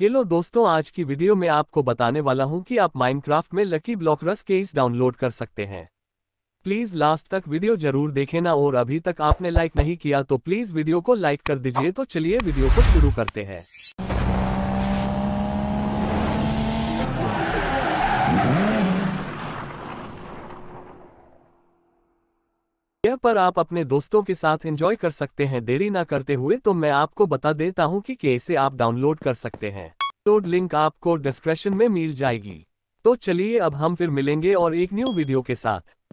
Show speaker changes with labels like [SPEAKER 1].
[SPEAKER 1] hello दोस्तों आज की वीडियो में आपको बताने वाला हूं कि आप माइनक्राफ्ट में lucky block race case download कर सकते हैं प्लीज लास्ट तक वीडियो जरूर देखे ना और अभी तक आपने लाइक नहीं किया तो प्लीज वीडियो को लाइक कर दीजिए तो चलिए वीडियो को शुरू करते हैं यह पर आप अपने दोस्तों के साथ एंजॉय कर सकते हैं देरी ना करते हुए तो मैं आपको बता देता हूं कि कैसे आप डाउनलोड कर सकते हैं तो लिंक आपको डिस्क्रिप्शन में मिल जाएगी तो चलिए अब हम फिर मिलेंगे और एक न्यू वीडियो के साथ